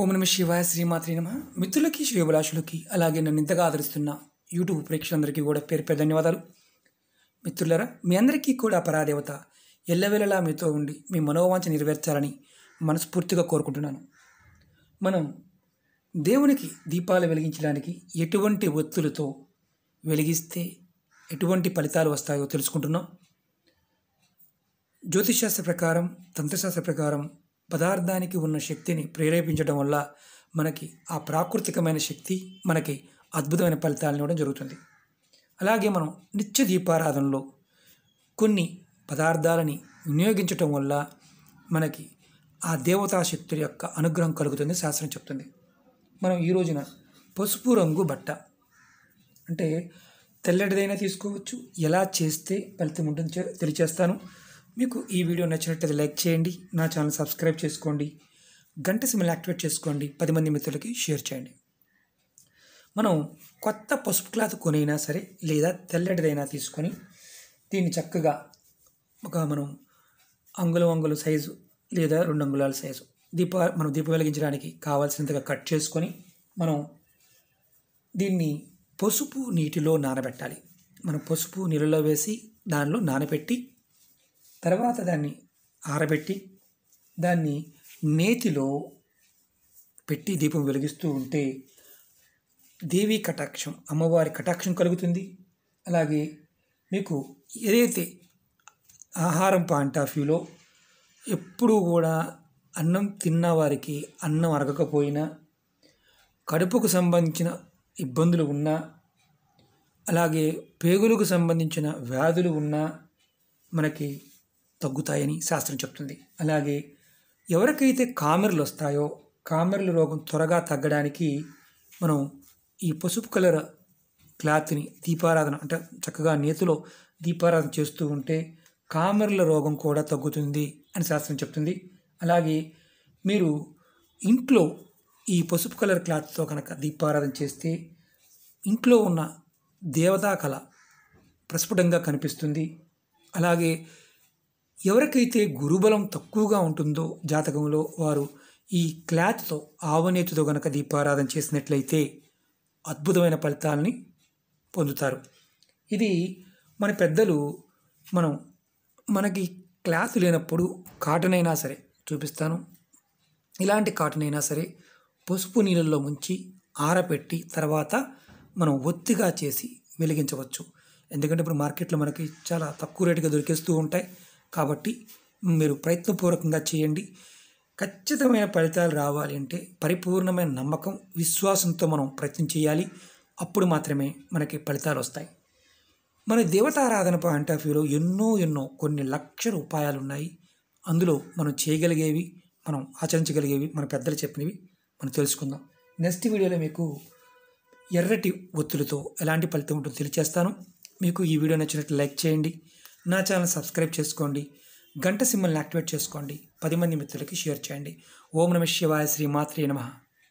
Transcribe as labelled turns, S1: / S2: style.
S1: ఓం నమ శివాయ శ్రీమాత్రి నమ మిత్రులకి శివభిలాషులకి అలాగే నన్ను ఇంతగా ఆదరిస్తున్న యూట్యూబ్ ప్రేక్షకులందరికీ కూడా పేరు పేరు ధన్యవాదాలు మిత్రులరా మీ అందరికీ కూడా పరాదేవత ఎల్లవేళలా మీతో ఉండి మీ మనోవాంఛ నెరవేర్చాలని మనస్ఫూర్తిగా కోరుకుంటున్నాను మనం దేవునికి దీపాలు వెలిగించడానికి ఎటువంటి ఒత్తులతో వెలిగిస్తే ఎటువంటి ఫలితాలు వస్తాయో తెలుసుకుంటున్నాం జ్యోతిషాస్త్ర ప్రకారం తంత్రశాస్త్ర ప్రకారం పదార్థానికి ఉన్న శక్తిని ప్రేరేపించడం వల్ల మనకి ఆ ప్రాకృతికమైన శక్తి మనకి అద్భుతమైన ఫలితాలను ఇవ్వడం జరుగుతుంది అలాగే మనం నిత్య దీపారాధనలో కొన్ని పదార్థాలని వినియోగించటం వల్ల మనకి ఆ దేవతా శక్తుల యొక్క అనుగ్రహం కలుగుతుంది శాస్త్రం చెప్తుంది మనం ఈ రోజున పసుపు రంగు బట్ట అంటే తెల్లటిదైనా తీసుకోవచ్చు ఎలా చేస్తే ఫలితం ఉంటుంది తెలియచేస్తాను మీకు ఈ వీడియో నచ్చినట్లయితే లైక్ చేయండి నా ఛానల్ సబ్స్క్రైబ్ చేసుకోండి గంట సిమ్లు యాక్టివేట్ చేసుకోండి పది మంది మిత్రులకి షేర్ చేయండి మనం కొత్త పసుపు క్లాత్ కొనైనా సరే లేదా తెల్లటిదైనా తీసుకొని దీన్ని చక్కగా ఒక మనం అంగుల అంగుళం సైజు లేదా రెండు అంగుళాల సైజు దీప మనం దీపం వెలిగించడానికి కావాల్సినంతగా కట్ చేసుకొని మనం దీన్ని పసుపు నీటిలో నానబెట్టాలి మనం పసుపు నీళ్ళలో వేసి దానిలో నానబెట్టి తర్వాత దాన్ని ఆరబెట్టి దాన్ని నేతిలో పెట్టి దీపం వెలిగిస్తూ ఉంటే దేవీ కటాక్షం అమ్మవారి కటాక్షం కలుగుతుంది అలాగే మీకు ఏదైతే ఆహారం పాయింట్ ఆఫ్ వ్యూలో ఎప్పుడూ కూడా అన్నం తిన్న వారికి అన్నం అరగకపోయినా కడుపుకు సంబంధించిన ఇబ్బందులు ఉన్నా అలాగే పేగులకు సంబంధించిన వ్యాధులు ఉన్నా మనకి తగ్గుతాయని శాస్త్రం చెప్తుంది అలాగే ఎవరికైతే కామెర్లు వస్తాయో కామెర్ల రోగం త్వరగా తగ్గడానికి మనం ఈ పసుపు కలర్ క్లాత్ని దీపారాధన అంటే చక్కగా నేతిలో దీపారాధన చేస్తూ ఉంటే కామెర్ల రోగం కూడా తగ్గుతుంది అని శాస్త్రం చెప్తుంది అలాగే మీరు ఇంట్లో ఈ పసుపు కలర్ క్లాత్తో కనుక దీపారాధన చేస్తే ఇంట్లో ఉన్న దేవతా కళ ప్రస్ఫుటంగా కనిపిస్తుంది అలాగే ఎవరికైతే గురుబలం తక్కువగా ఉంటుందో జాతకంలో వారు ఈ క్లాత్తో ఆవనేతితో గనక దీపారాధన చేసినట్లయితే అద్భుతమైన ఫలితాలని పొందుతారు ఇది మన పెద్దలు మనం మనకి క్లాత్ లేనప్పుడు కాటన్ అయినా సరే చూపిస్తాను ఇలాంటి కాటన్ అయినా సరే పసుపు నీళ్ళల్లో ముంచి ఆరపెట్టి తర్వాత మనం ఒత్తిగా చేసి వెలిగించవచ్చు ఎందుకంటే ఇప్పుడు మార్కెట్లో మనకి చాలా తక్కువ రేటుగా దొరికేస్తూ ఉంటాయి కాబట్టి మీరు ప్రయత్నపూర్వకంగా చేయండి ఖచ్చితమైన ఫలితాలు రావాలి అంటే పరిపూర్ణమైన నమ్మకం విశ్వాసంతో మనం ప్రయత్నం చేయాలి అప్పుడు మాత్రమే మనకి ఫలితాలు వస్తాయి మన దేవతారాధన పాయింట్ ఆఫ్ వ్యూలో ఎన్నో ఎన్నో కొన్ని లక్షల ఉపాయాలు ఉన్నాయి అందులో మనం చేయగలిగేవి మనం ఆచరించగలిగేవి మన పెద్దలు చెప్పినవి మనం తెలుసుకుందాం నెక్స్ట్ వీడియోలో మీకు ఎర్రటి ఒత్తులతో ఎలాంటి ఫలితం ఉంటుందో తెలియచేస్తాను మీకు ఈ వీడియో నచ్చినట్లు లైక్ చేయండి నా ఛానల్ సబ్స్క్రైబ్ చేసుకోండి గంట సింబల్ని యాక్టివేట్ చేసుకోండి పది మంది మిత్రులకి షేర్ చేయండి ఓం నమ శివాయ శ్రీ మాత్రే నమః